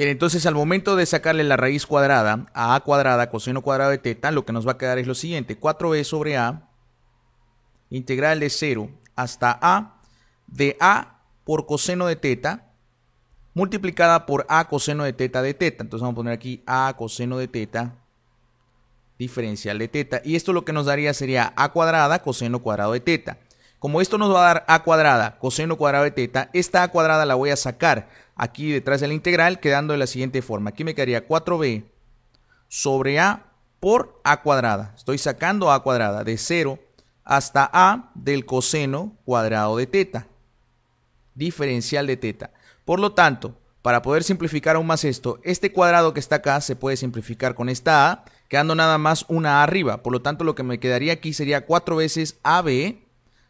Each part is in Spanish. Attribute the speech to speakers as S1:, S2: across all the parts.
S1: Bien, entonces al momento de sacarle la raíz cuadrada a a cuadrada, coseno cuadrado de teta, lo que nos va a quedar es lo siguiente, 4b e sobre a, integral de 0 hasta a, de a por coseno de teta, multiplicada por a coseno de teta de teta. Entonces vamos a poner aquí a coseno de teta diferencial de teta. Y esto lo que nos daría sería a cuadrada coseno cuadrado de teta. Como esto nos va a dar a cuadrada, coseno cuadrado de teta, esta a cuadrada la voy a sacar aquí detrás de la integral, quedando de la siguiente forma. Aquí me quedaría 4b sobre a por a cuadrada. Estoy sacando a cuadrada de 0 hasta a del coseno cuadrado de teta. Diferencial de teta. Por lo tanto, para poder simplificar aún más esto, este cuadrado que está acá se puede simplificar con esta a, quedando nada más una a arriba. Por lo tanto, lo que me quedaría aquí sería 4 veces ab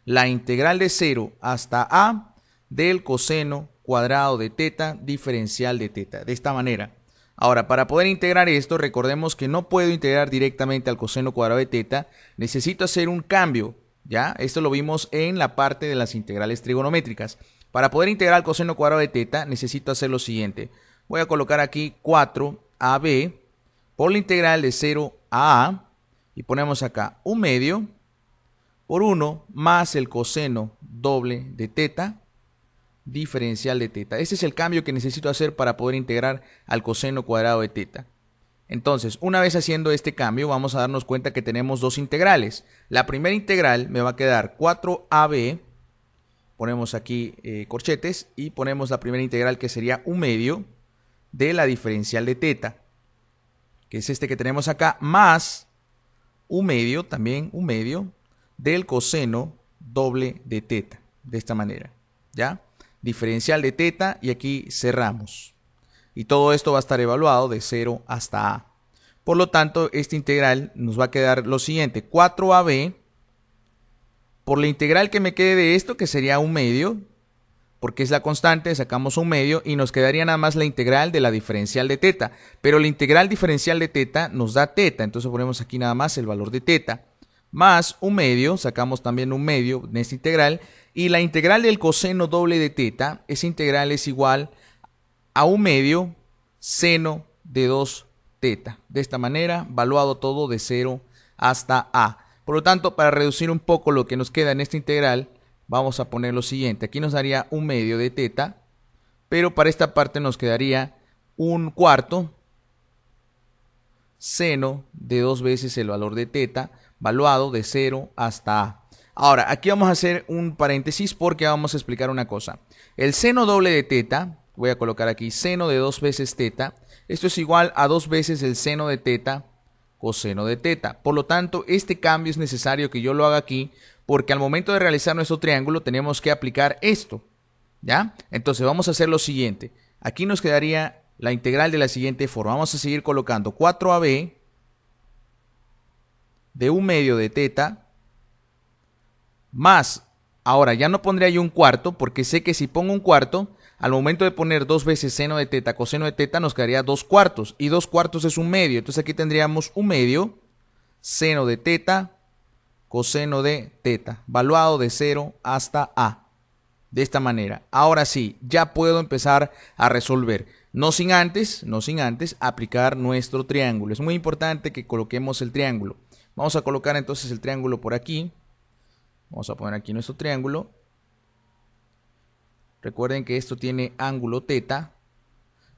S1: la integral de 0 hasta a del coseno cuadrado de teta diferencial de teta. De esta manera. Ahora, para poder integrar esto, recordemos que no puedo integrar directamente al coseno cuadrado de teta. Necesito hacer un cambio. ¿Ya? Esto lo vimos en la parte de las integrales trigonométricas. Para poder integrar al coseno cuadrado de teta, necesito hacer lo siguiente. Voy a colocar aquí 4ab por la integral de 0 a a y ponemos acá un medio por 1 más el coseno doble de teta diferencial de teta. ese es el cambio que necesito hacer para poder integrar al coseno cuadrado de teta. Entonces, una vez haciendo este cambio, vamos a darnos cuenta que tenemos dos integrales. La primera integral me va a quedar 4ab, ponemos aquí eh, corchetes, y ponemos la primera integral que sería un medio de la diferencial de teta, que es este que tenemos acá, más un medio, también un medio, del coseno doble de teta, de esta manera, ¿ya? Diferencial de teta y aquí cerramos. Y todo esto va a estar evaluado de 0 hasta A. Por lo tanto, esta integral nos va a quedar lo siguiente, 4AB por la integral que me quede de esto, que sería un medio, porque es la constante, sacamos un medio y nos quedaría nada más la integral de la diferencial de teta. Pero la integral diferencial de teta nos da teta, entonces ponemos aquí nada más el valor de teta más un medio, sacamos también un medio en esta integral, y la integral del coseno doble de teta, esa integral es igual a un medio seno de 2 teta. De esta manera, valuado todo de 0 hasta a. Por lo tanto, para reducir un poco lo que nos queda en esta integral, vamos a poner lo siguiente. Aquí nos daría un medio de teta, pero para esta parte nos quedaría un cuarto seno de dos veces el valor de teta, valuado de 0 hasta A. Ahora, aquí vamos a hacer un paréntesis porque vamos a explicar una cosa. El seno doble de teta, voy a colocar aquí seno de dos veces teta, esto es igual a dos veces el seno de teta coseno de teta. Por lo tanto, este cambio es necesario que yo lo haga aquí porque al momento de realizar nuestro triángulo tenemos que aplicar esto. ¿Ya? Entonces vamos a hacer lo siguiente. Aquí nos quedaría la integral de la siguiente forma. Vamos a seguir colocando 4AB de un medio de teta más, ahora ya no pondría yo un cuarto porque sé que si pongo un cuarto, al momento de poner dos veces seno de teta, coseno de teta, nos quedaría dos cuartos y dos cuartos es un medio. Entonces aquí tendríamos un medio, seno de teta, coseno de teta, valuado de 0 hasta A. De esta manera. Ahora sí, ya puedo empezar a resolver. No sin antes, no sin antes aplicar nuestro triángulo. Es muy importante que coloquemos el triángulo. Vamos a colocar entonces el triángulo por aquí. Vamos a poner aquí nuestro triángulo. Recuerden que esto tiene ángulo teta.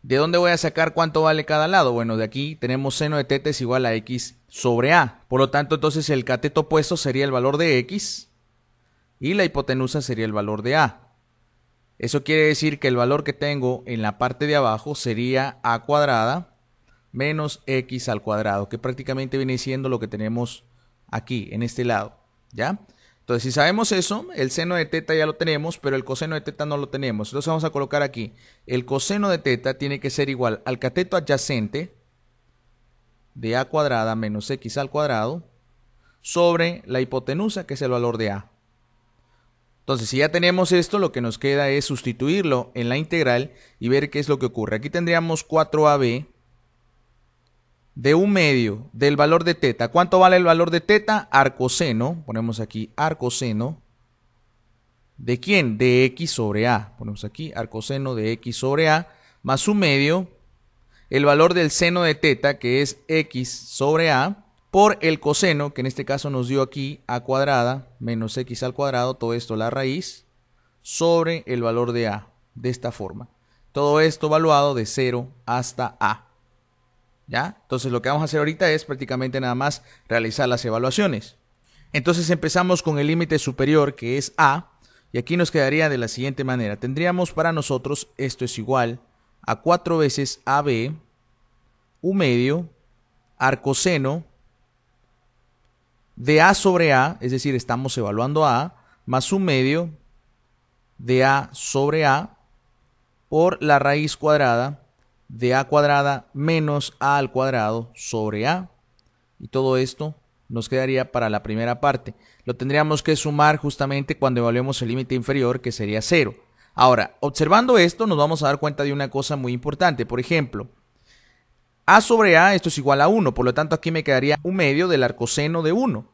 S1: ¿De dónde voy a sacar cuánto vale cada lado? Bueno, de aquí tenemos seno de teta es igual a x sobre a. Por lo tanto, entonces el cateto opuesto sería el valor de x y la hipotenusa sería el valor de a. Eso quiere decir que el valor que tengo en la parte de abajo sería a cuadrada menos x al cuadrado, que prácticamente viene siendo lo que tenemos aquí, en este lado, ¿ya? Entonces, si sabemos eso, el seno de teta ya lo tenemos, pero el coseno de teta no lo tenemos. Entonces vamos a colocar aquí, el coseno de teta tiene que ser igual al cateto adyacente de a cuadrada menos x al cuadrado sobre la hipotenusa, que es el valor de a. Entonces, si ya tenemos esto, lo que nos queda es sustituirlo en la integral y ver qué es lo que ocurre. Aquí tendríamos 4ab de un medio del valor de teta. ¿Cuánto vale el valor de teta? Arcoseno. Ponemos aquí arcoseno. ¿De quién? De x sobre a. Ponemos aquí arcoseno de x sobre a más un medio. El valor del seno de teta, que es x sobre a por el coseno, que en este caso nos dio aquí a cuadrada menos x al cuadrado, todo esto la raíz, sobre el valor de a, de esta forma. Todo esto evaluado de 0 hasta a. ¿Ya? Entonces lo que vamos a hacer ahorita es prácticamente nada más realizar las evaluaciones. Entonces empezamos con el límite superior que es a, y aquí nos quedaría de la siguiente manera. Tendríamos para nosotros esto es igual a 4 veces AB, u medio, arcoseno de A sobre A, es decir, estamos evaluando a más un medio de A sobre A por la raíz cuadrada de A cuadrada menos A al cuadrado sobre A. Y todo esto nos quedaría para la primera parte. Lo tendríamos que sumar justamente cuando evaluemos el límite inferior, que sería 0. Ahora, observando esto, nos vamos a dar cuenta de una cosa muy importante. Por ejemplo, a sobre A, esto es igual a 1, por lo tanto aquí me quedaría un medio del arcoseno de 1,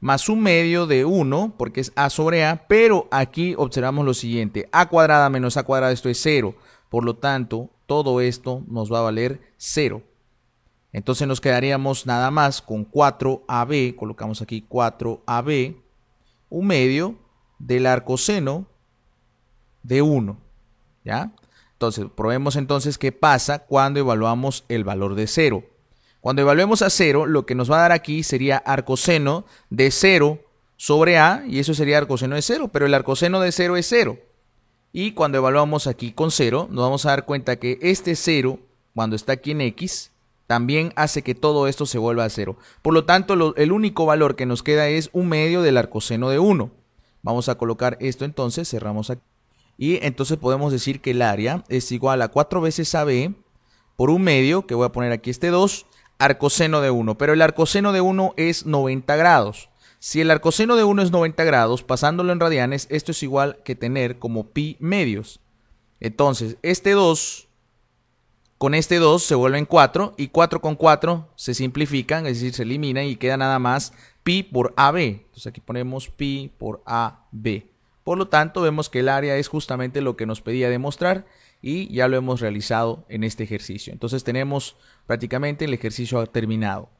S1: más un medio de 1, porque es A sobre A, pero aquí observamos lo siguiente, A cuadrada menos A cuadrada, esto es 0, por lo tanto todo esto nos va a valer 0. Entonces nos quedaríamos nada más con 4AB, colocamos aquí 4AB, un medio del arcoseno de 1, ¿ya? Entonces, probemos entonces qué pasa cuando evaluamos el valor de 0. Cuando evaluemos a 0, lo que nos va a dar aquí sería arcoseno de 0 sobre A, y eso sería arcoseno de 0, pero el arcoseno de 0 es 0. Y cuando evaluamos aquí con 0, nos vamos a dar cuenta que este 0, cuando está aquí en X, también hace que todo esto se vuelva a 0. Por lo tanto, el único valor que nos queda es un medio del arcoseno de 1. Vamos a colocar esto entonces, cerramos aquí. Y entonces podemos decir que el área es igual a 4 veces AB por un medio, que voy a poner aquí este 2, arcoseno de 1. Pero el arcoseno de 1 es 90 grados. Si el arcoseno de 1 es 90 grados, pasándolo en radianes, esto es igual que tener como pi medios. Entonces, este 2 con este 2 se vuelven 4 y 4 con 4 se simplifican, es decir, se eliminan y queda nada más pi por AB. Entonces aquí ponemos pi por AB. Por lo tanto, vemos que el área es justamente lo que nos pedía demostrar y ya lo hemos realizado en este ejercicio. Entonces tenemos prácticamente el ejercicio terminado.